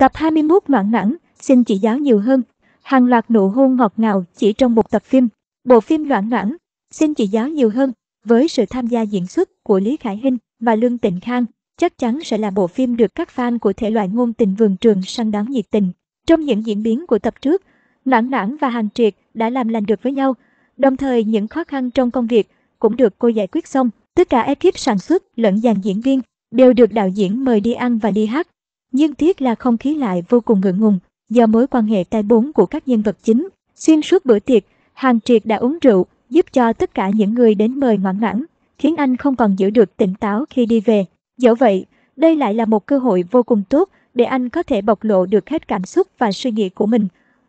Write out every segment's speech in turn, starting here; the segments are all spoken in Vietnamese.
Tập 21 loạn lãng, xin chỉ giáo nhiều hơn. Hàng loạt nụ hôn ngọt ngào chỉ trong một tập phim. Bộ phim loạn lãng, xin chỉ giáo nhiều hơn. Với sự tham gia diễn xuất của Lý Khải Hinh và Lương Tịnh Khang, chắc chắn sẽ là bộ phim được các fan của thể loại ngôn tình vườn trường săn đón nhiệt tình. Trong những diễn biến của tập trước, Noãn lãng và Hàng Triệt đã làm lành được với nhau, đồng thời những khó khăn trong công việc cũng được cô giải quyết xong. Tất cả ekip sản xuất lẫn dàn diễn viên đều được đạo diễn mời đi ăn và đi hát. Nhưng tiếc là không khí lại vô cùng ngượng ngùng, do mối quan hệ tai bốn của các nhân vật chính. Xuyên suốt bữa tiệc, Hàng Triệt đã uống rượu, giúp cho tất cả những người đến mời ngoãn ngoãn, khiến anh không còn giữ được tỉnh táo khi đi về. Dẫu vậy, đây lại là một cơ hội vô cùng tốt để anh có thể bộc lộ được hết cảm xúc và suy nghĩ của mình,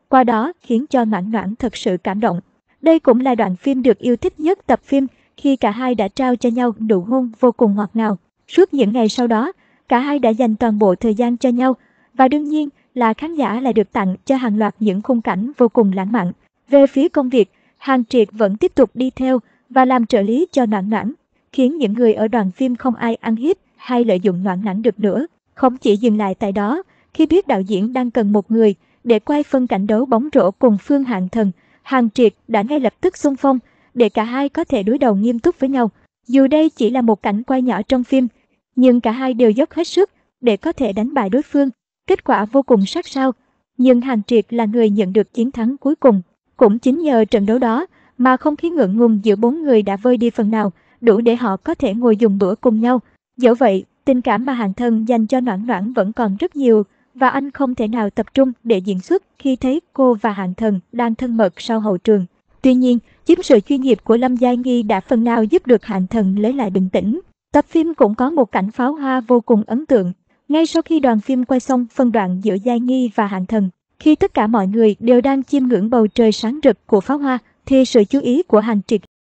qua đó khiến cho ngoãn ngoãn thật sự cảm động. Đây cũng là đoạn phim được yêu thích nhất tập phim khi cả hai đã trao cho nhau nụ hôn vô cùng ngọt ngào. Suốt những ngày sau đó, Cả hai đã dành toàn bộ thời gian cho nhau và đương nhiên là khán giả lại được tặng cho hàng loạt những khung cảnh vô cùng lãng mạn. Về phía công việc, Hàng Triệt vẫn tiếp tục đi theo và làm trợ lý cho Noãn Noãn, khiến những người ở đoàn phim không ai ăn hiếp hay lợi dụng Noãn Noãn được nữa. Không chỉ dừng lại tại đó, khi biết đạo diễn đang cần một người để quay phân cảnh đấu bóng rổ cùng Phương Hạng Thần, Hàng Triệt đã ngay lập tức xung phong để cả hai có thể đối đầu nghiêm túc với nhau. Dù đây chỉ là một cảnh quay nhỏ trong phim, nhưng cả hai đều dốc hết sức để có thể đánh bại đối phương. Kết quả vô cùng sắc sao, nhưng Hàng Triệt là người nhận được chiến thắng cuối cùng. Cũng chính nhờ trận đấu đó mà không khí ngượng ngùng giữa bốn người đã vơi đi phần nào, đủ để họ có thể ngồi dùng bữa cùng nhau. Dẫu vậy, tình cảm mà hàng thân dành cho Noãn Noãn vẫn còn rất nhiều và anh không thể nào tập trung để diễn xuất khi thấy cô và hàng thần đang thân mật sau hậu trường. Tuy nhiên, chính sự chuyên nghiệp của Lâm Gia Nghi đã phần nào giúp được hàng thần lấy lại bình tĩnh. Tập phim cũng có một cảnh pháo hoa vô cùng ấn tượng. Ngay sau khi đoàn phim quay xong phân đoạn giữa Giai Nghi và Hạng Thần, khi tất cả mọi người đều đang chiêm ngưỡng bầu trời sáng rực của pháo hoa, thì sự chú ý của hàng Triệt